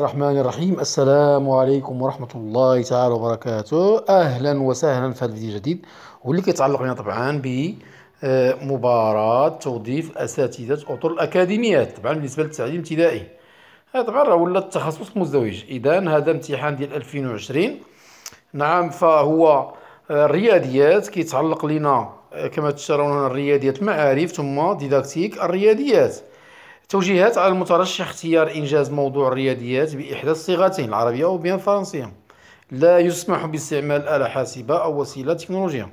الرحمن الرحيم السلام عليكم ورحمة الله تعالى وبركاته أهلا وسهلا في هذا الفيديو الجديد واللي كيتعلق لنا طبعا بمباراة توظيف أساتذة أطر الأكاديميات طبعا بالنسبة للتعليم الابتدائي هذا طبعا راه ولا التخصص المزدوج إذا هذا امتحان ديال 2020 نعم فهو الرياضيات كيتعلق لنا كما تشاهدون هنا الرياضيات معارف ثم ديداكتيك الرياضيات توجيهات على المترشح اختيار إنجاز موضوع الرياضيات بإحدى الصيغتين العربية أو بها الفرنسية لا يسمح باستعمال آلة حاسبة أو وسيلة تكنولوجية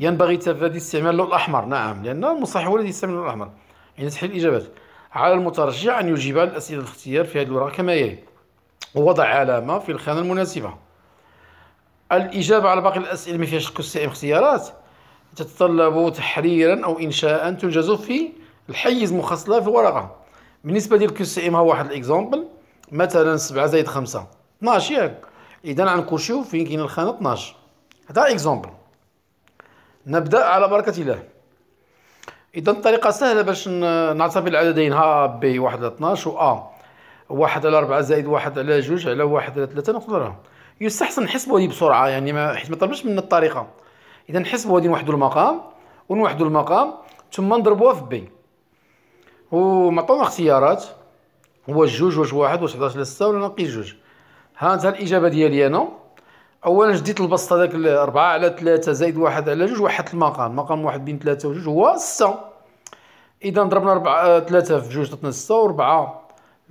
ينبغي تفادي استعمال اللون الأحمر نعم لأن المصحح هو الذي يستعمل اللون الأحمر عند يعني تحليل الإجابات على المترشح أن يجيب على الأسئلة الاختيار في هذه الورقة كما يلي ووضع علامة في الخانة المناسبة الإجابة على باقي الأسئلة ما فيهاش اختيارات تتطلب تحريرا أو إنشاء تنجز في الحيز مخصص لها في الورقه بالنسبه ديال كيو سي ام ها واحد الاكزومبل مثلا 7 زائد 5 12 ياك اذا شوف فين كاين الخانه 12 هذا اكزومبل نبدا على بركه الله اذا الطريقه سهله باش نعتبر العددين ها بي واحد على 12 و ا واحد على 4 زائد واحد على جوج على واحد على 3 نقدرها يستحسن نحسبوا هذه بسرعه يعني ما حيت ما طلبش منا الطريقه اذا نحسبوا هذه نوحدوا المقام ونوحدوا المقام ثم نضربوها في بي ومعطونا اختيارات هو جوج واش واحد واش 11 لسته ولا نقي جوج ها انت الاجابه ديالي انا اولا جديت البسط هذاك 4 على 3 زائد 1 على جوج وحدت المقام مقام واحد بين 3 وجوج هو 6 اذا ضربنا 4 3 آه، في جوج تعطينا 6 و4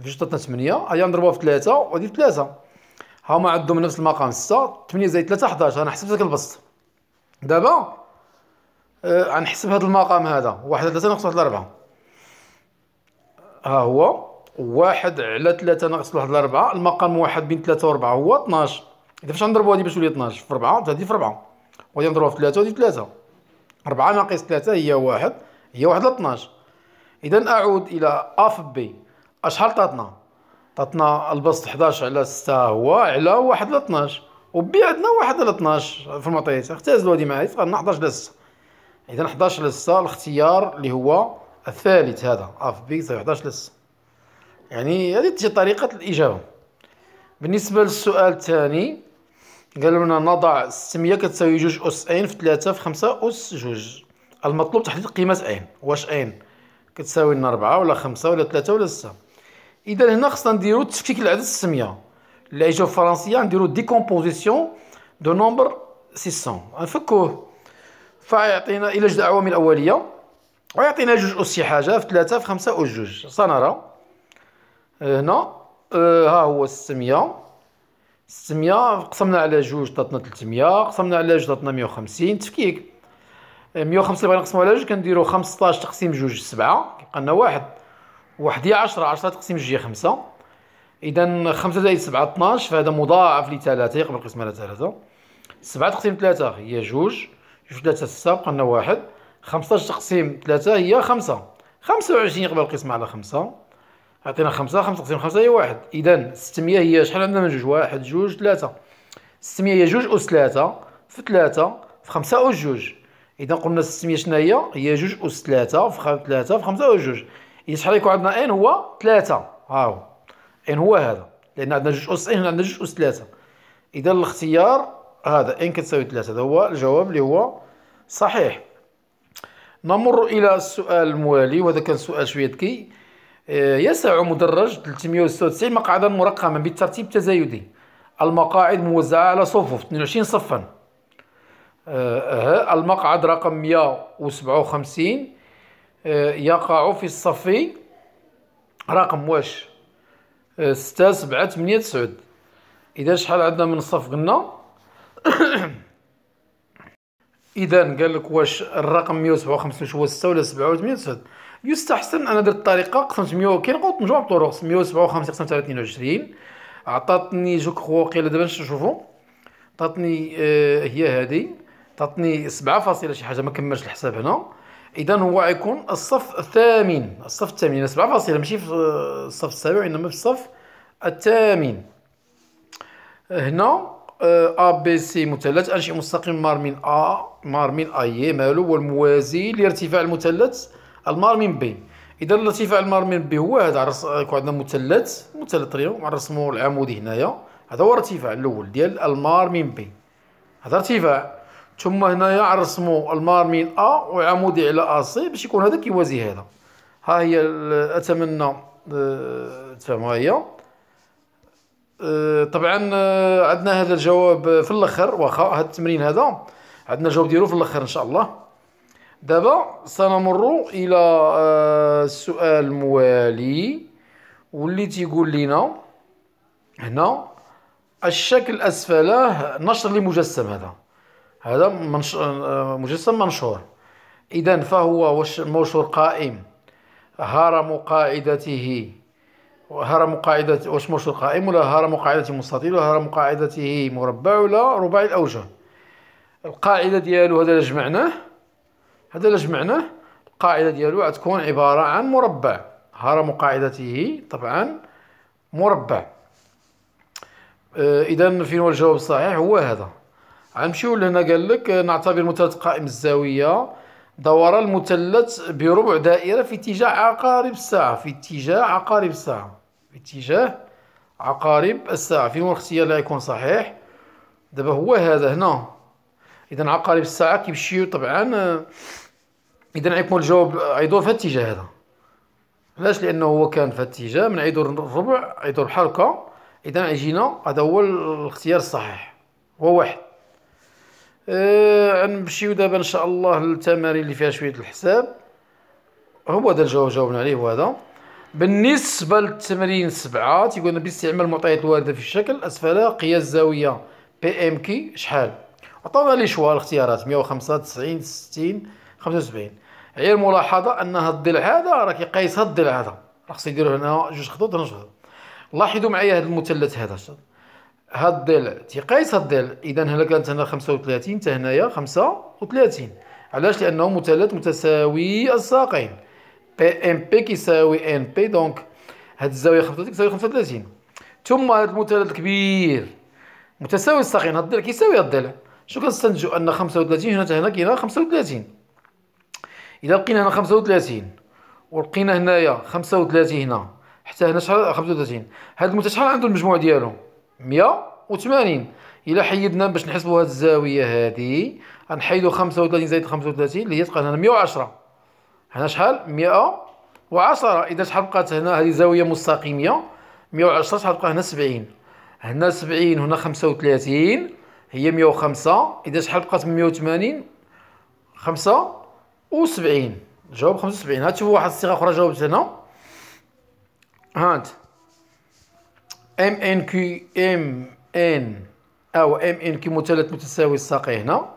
في جوج تعطينا 8 هيا نضربوها في 3 وهذه 3 هما عندهم نفس المقام 6 8 زائد 3 11 انا حسبت داك البسط دابا غنحسب آه، هذا المقام هذا 1 3 ناقص 1 4 ها هو واحد على ثلاثة ناقص واحد على ربعة المقام واحد بين ثلاثة وربعة هو اثناش إذا فاش غنضربو هادي باش تولي اثناش في ربعة هادي في ربعة وغادي نضربوها في ثلاثة وهادي في ثلاثة ربعة ناقص ثلاثة هي واحد هي واحد على اثناش إذا أعود إلى أ في بي أشحال طاتنا طاتنا البسط حداش على ستة هو على واحد على اتناش وبي عندنا واحد على اثناش في المعطيات اختازلو هادي معايا فقالنا حداش على ستة إذا حداش على ستة الإختيار اللي هو الثالث هذا اف بي يساوي 11 لس يعني هذه تجي طريقة الإجابة بالنسبة للسؤال الثاني قالوا لنا نضع 600 كتساوي جوج أس أين في 3 في 5 أس جوج المطلوب تحديد قيمة أين واش أين كتساوي لنا 4 ولا 5 ولا 3 ولا 6 إذا هنا خصنا نديرو تفكيك العدد 600 اللي عيشو فرنسية نديرو ديكومبوزيسيون دو نومبر 600 نفكوه فيعطينا إلى جد عوامل أولية ويعطينا جوج أس شي حاجة في ثلاثة في خمسة أس جوج سنرى آه، هنا آه، ها هو ستمية 600 قسمنا على جوج عطاتنا 300 قسمنا على جوج مية 150 تفكيك 150 آه، بغينا نقسمو على جوج كنديرو 15 تقسيم جوج 7 كيبقى لنا واحد واحد هي 10 10 تقسيم جوج هي 5 اذا 5 زائد 7 12 فهذا مضاعف لثلاثة يقبل القسمة على ثلاثة 7 تقسيم 3 هي جوج جوج 3 6 بقى لنا واحد 15 تقسيم 3 هي 5 25 يقبل القسمة على 5 عطينا 5 5 تقسيم 5 هي 1 اذا 600 هي شحال عندنا من جوج 1 2 3 600 هي جوج أس 3 في 3 في 5 أس جوج اذا قلنا 600 شنا هي هي جوج أس 3 في 3 في 5 أس جوج اذا شحال يكون عندنا ان هو 3 ها هو ان هو هذا لان عندنا جوج أس ان عندنا جوج أس 3 اذا الاختيار هذا ان كتساوي 3 هذا هو الجواب اللي هو صحيح نمر الى السؤال الموالي وهذا كان سؤال شويه ذكي آه، يسع مدرج 396 مقعدا مرقما بالترتيب التزايدي المقاعد موزعه على صفوف 22 صفا آه، المقعد رقم 157 آه، يقع في الصف رقم واش 6 7 8 9 اذا شحال عندنا من صف قلنا اذا قال لك واش الرقم 157 هو 6 ولا 7 ولا 8 يستحسن انا درت الطريقه قسمت 100 كاين قلت مجموعه الطرق 157 قسمت على 22 عطاتني جو كخوا قيل دابا نشوفو عطاتني آه هي هذه عطاتني 7 فاصله شي حاجه ما كملش الحساب هنا اذا هو غيكون الصف الثامن الصف الثامن 7 يعني فاصله ماشي في الصف السابع انما في الصف الثامن هنا ا بي سي مثلث انشئ مستقيم مار من ا مار من ا ي مالو هو الموازي لارتفاع المثلث المار من بي اذا الارتفاع المار من بي هو هذا يكون عندنا مثلث مثلث تريون نرسمو العمودي هنايا هذا هو الارتفاع الاول ديال المار من بي هذا ارتفاع ثم هنايا نرسمو المار من ا وعمودي على ا سي باش يكون هذا كيوازي هذا ها هي اتمنى تفهموها هي آه، طبعا آه، عندنا هذا الجواب في الاخر واخا هذا التمرين هذا عندنا الجواب ديالو في الاخر ان شاء الله دابا سنمر الى آه، السؤال الموالي واللي تيقول لنا هنا الشكل اسفله نشر لمجسم هذا هذا منش... مجسم منشور اذا فهو واش المنشور قائم هرم قاعدته هرم قاعدة واش مرشد القائم ولا هرم قاعدة مستطيل ولا هرم قاعدته مربع ولا رباعي الأوجه القاعدة ديالو هذا اللي جمعناه هذا اللي جمعناه القاعدة ديالو غتكون عبارة عن مربع هرم قاعدته طبعا مربع آه إذا فين هو الجواب الصحيح هو هذا غنمشيو لهنا قال لك آه، نعتبر مثلث قائم الزاوية دوران المثلث بربع دائرة في اتجاه عقارب الساعة في اتجاه عقارب الساعة باتجاه عقارب الساعة في هو الاختيار اللي يكون صحيح دابا هو هذا هنا إذا عقارب الساعة كيمشيو طبعا آه، إذا غيكون الجواب غيدور في الاتجاه هذا علاش لأنه هو كان في الاتجاه من غيدور الربع غيدور حركة إذا عجينا هذا هو الاختيار الصحيح هو واحد آه نمشيو دابا إن شاء الله للتمارين اللي فيها شوية الحساب هو هذا الجواب جاوبنا عليه هو هذا بالنسبة للتمرين سبعة تيقولنا باستعمال المعطيات الواردة في الشكل أسفلها قياس زاوية بي ام كي شحال عطاونا لي شوا الاختيارات مية وخمسة تسعين ستين خمسة وسبعين هي الملاحظة هاد الضلع هذا راه كيقيس هاد الضلع هذا راه خصو يديرو هنا جوج خطوط هنا جوج خطوط لاحظوا معايا هاد المثلث هذا هاد الضلع تيقيس هاد الضلع إذا هنا كانت هنا خمسة وثلاثين تا هنايا خمسة وثلاثين علاش لأنه مثلث متساوي الساقين بي ام بي كيساوي ان بي دونك هاد الزاويه 35 كتساوي 35 ثم هاد المثلث الكبير متساوي الساقين هاد الضلع كيساوي هاد الضلع شنو كنستنتجو ان 35 هنا حتى هنا كاينه 35 الا لقينا هنا 35 ولقينا هنايا 35 هنا حتى هنا شحال 35 هاد المثلث شحال عنده المجموع ديالو 180 الا حيدنا باش نحسبوا هاد الزاويه هادي غنحيدوا 35 زائد 35 اللي هي تقريبا 110 هنا شحال 110 اذا شحال بقات هنا هذه زاويه مستقيمه 110 شحال بقى هنا 70 هنا 70 هنا 35 هي 105 اذا شحال بقات 180 5 و 70 جواب 75 هات شوف واحد الصيغه اخرى جاوبت هنا هات ام ان كي ام ان او ام ان كي مثلث متساوي الساقي هنا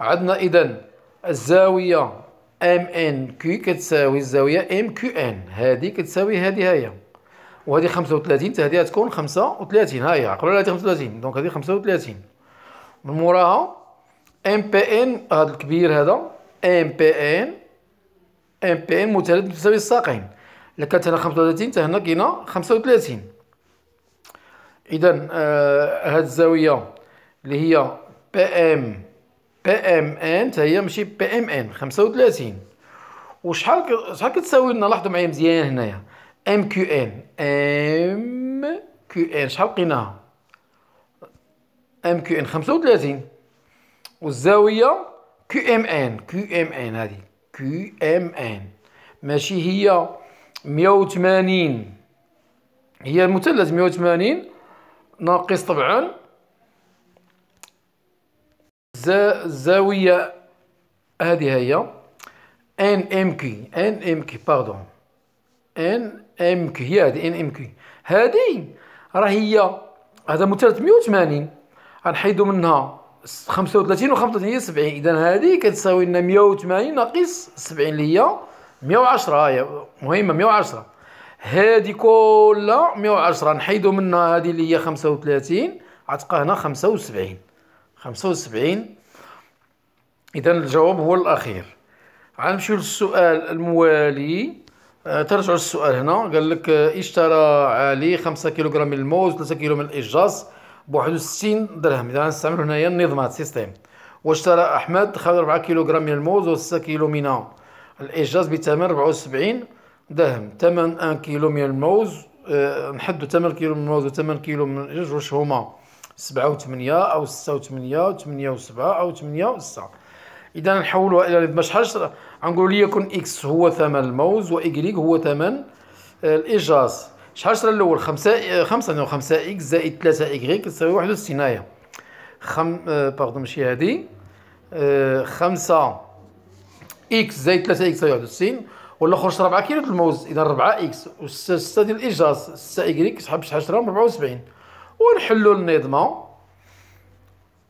عندنا اذا الزاويه ام ان كي كتساوي الزاويه ام كيو ان هذه كتساوي هذه هي وهذه 35 حتى هذه تكون 35 ها هي عقلوا على 35 دونك هذه 35 من موراها ام بي ان هذا الكبير هذا ام بي ان ام بي ان متلد تساوي الساقين الا كانت هنا 35 حتى هنا كاينه 35 اذا آه الزاويه اللي هي بي ام بي ام ان تاهي هي ماشي بي ام ان 35 وشحال شحال كتساوي لنا لاحظوا معايا مزيان هنايا ام كيو ان ام كيو ان شحال لقيناها ام كيو ان 35 والزاويه كيو ام ان كيو ام ان هذه كيو ام ان ماشي هي 180 هي المثلث 180 ناقص طبعا الزاويه هذه هي ان ام كي ان ام كي باردون ان ام كي هي هذه ان ام كي هذه راه هي هذا مثلث 180 غنحيدوا منها 35 و 35 هي 70 اذا هذه كتساوي لنا 180 ناقص 70 اللي هي 110 هي مهمه 110 هذه كلها 110 نحيدوا منها هذه اللي هي 35 غتبقى هنا 75 75 اذا الجواب هو الاخير غنمشيو للسؤال الموالي آه، ترجعوا للسؤال هنا قال لك آه، اشترى علي 5 كيلوغرام من الموز 3 كيلو من الاجاص ب 61 درهم اذا غنستعملوا هنايا النظام السيستيم واشترى احمد 4 كيلوغرام من الموز و6 كيلو من الاجاص بثمن 74 درهم ثمن 1 كيلو من الموز أه نحدوا ثمن كيلو من الموز و8 كيلو من الاجاز واش هما 7 و8 او 6 و8 و8 و7 او 8 و6 اذا نحولها الى ريتم شحال غنقولوا لي يكون اكس هو ثمن الموز وإكريك هو ثمن آه، الاجاز شحال شرا الاول 5 5 5 اكس زائد 3 إكريك تساوي 61 هايا خم باردون آه، ماشي هادي 5 آه، اكس زائد 3 اكس تساوي 61 والاخر 4 كيلو الموز اذا 4 اكس و 6 ديال الاجاز 6 إكريك شحال شحال شرا 74 ونحلوا النظمون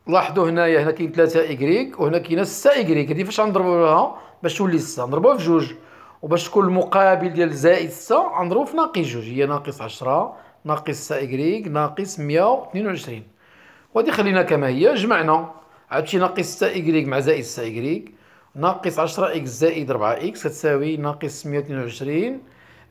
لاحظوا هنايا هنا كاين 3 إكريك وهنا كاين 6 إكريك هادي فاش غنضربوا لها باش تولي 6 نضربوها في جوج وباش تكون المقابل ديال زائد 6 غنضربو في ناقص جوج هي ناقص 10 ناقص 6 إكريك ناقص 122 وهادي خلينا كما هي جمعنا عاد شي ناقص 6 إكريك مع زائد 6 إكريك ناقص 10 اكس زائد 4 اكس كتساوي ناقص 122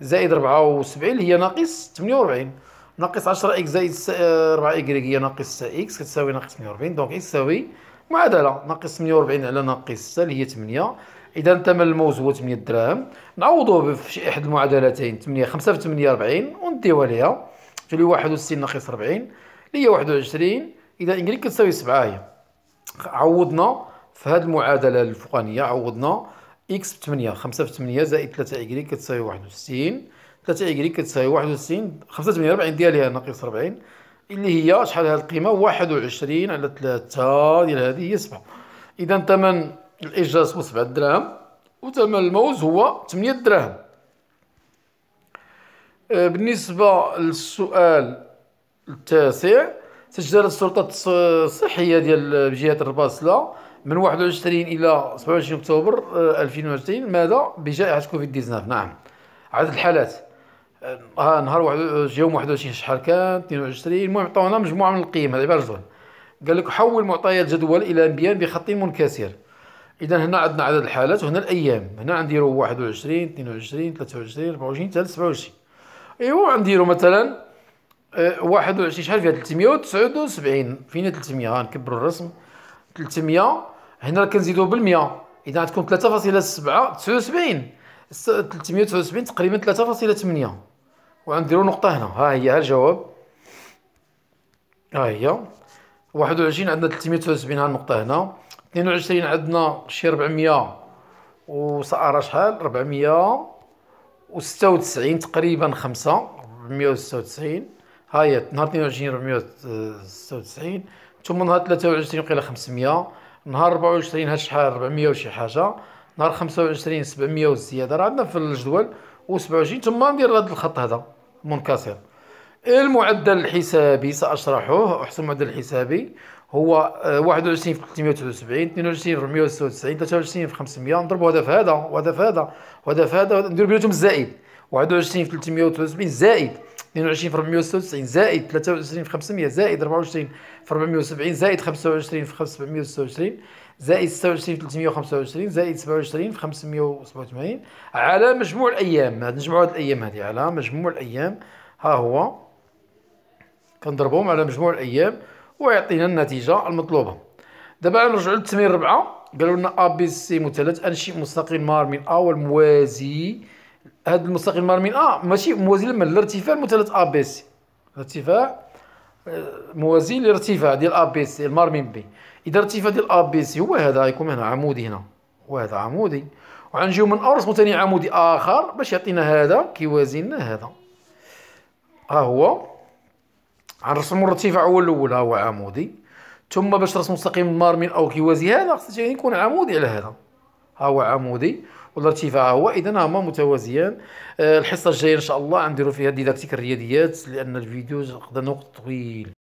زائد 74 هي ناقص 48 ناقص 10 اكس زائد 4 ايكغيك آه، هي ناقص 6 اكس كتساوي ناقص 140 دونك اكس تساوي معادله ناقص 140 على ناقص 6 اللي هي 8 اذا ثمن الموز هو 8 دراهم نعوضوه بشي احد المعادلتين 8 5 في 8 40 ونديوها ليها تولي 61 ناقص 40 اللي هي 21 اذا انجليك كتساوي 7 هي عوضنا في هذه المعادله الفوقانيه عوضنا اكس ب 8 5 في 8 زائد 3 ايكغيك كتساوي 61 3 عكري كتساوي 61 45 ديالها ناقص 40 اللي هي شحال هاد القيمه 21 على 3 ديال هذه هي 7 اذا ثمن الاجاز هو 7 دراهم وثمن الموز هو 8 دراهم آه، بالنسبه للسؤال التاسع سجلت السلطه الصحيه ديال بجهه الرباصله من 21 الى 27 اكتوبر 2020 آه، ماذا بجائحه كوفيد 19 نعم عدد الحالات آه نهار واحد يوم 21 شحال كان 22 المهم عطاونا مجموعه من القيم هذه باش قال لك حول معطيات جدول الى بيان بخط منكسر اذا هنا عندنا عدد الحالات وهنا الايام هنا نديرو 21 22 23 24 حتى 27 ايوا نديرو مثلا 21 آه، شحال فيها 379 فين 300 غنكبروا الرسم 300 هنا كنزيدوا بال100 اذا غتكون 3.7 79 379 تقريبا 3.8 وغنديرو نقطة هنا ها هي ها الجواب ها هي واحد وعشرين عندنا تلتمية وتسعة وسبعين ها النقطة هنا اثنين وعشرين عندنا شي ربعمية و سأرى شحال ربعمية و ستة وتسعين تقريبا خمسة ربعمية و ستة وتسعين ها هي نهار اثنين وعشرين ربعمية و ستة وتسعين ثم نهار ثلاثة وعشرين وقيلا خمسمية نهار ربعة وعشرين هاد شحال ربعمية وشي حاجة نهار خمسة وعشرين سبعمية وزيادة راه عندنا في الجدول و سبعة وعشرين ثم ندير هاد الخط هذا منكسر المعدل الحسابي سأشرحه أحسن معدل حسابي هو 21 آه، في 379 22 في 496 23 في 500 نضربوا هذا في هذا وهذا في هذا وهذا في هذا ندير بيناتهم الزائد 21 في 379 زائد 22 في 496 زائد 23 في 500 زائد 24 في 470 زائد 25 في 526 زائد 26 في 325 زائد 27 في 587 على مجموع الايام نجمعوا هاد الايام هذه على مجموع الايام ها هو كنضربهم على مجموع الايام ويعطينا النتيجه المطلوبه دابا نرجعوا للتمرين ربعه قالوا لنا ا بي سي مثلث انشئ مستقيم مار من ا والموازي هذا المستقيم مار من ا ماشي موازي لمن الارتفاع مثلث ا بي سي الارتفاع موازي للارتفاع ديال ا بي سي المار من بي اذا ارتفاع ديال ا بي سي هو هذا غيكون هنا عمودي هنا وهذا عمودي وغنجيو من ارسمو ثاني عمودي اخر باش يعطينا هذا كيوازي لنا هذا ها هو غنرسمو الارتفاع هو الاول ها هو عمودي ثم باش ترسم مستقيم المار من او كيوازي هذا خصو يكون عمودي على هذا ها هو عمودي ولا هو اذا هما متوازيان آه، الحصه الجايه ان شاء الله غنديروا فيها ديداكتيك الرياضيات لان الفيديو خدا وقت طويل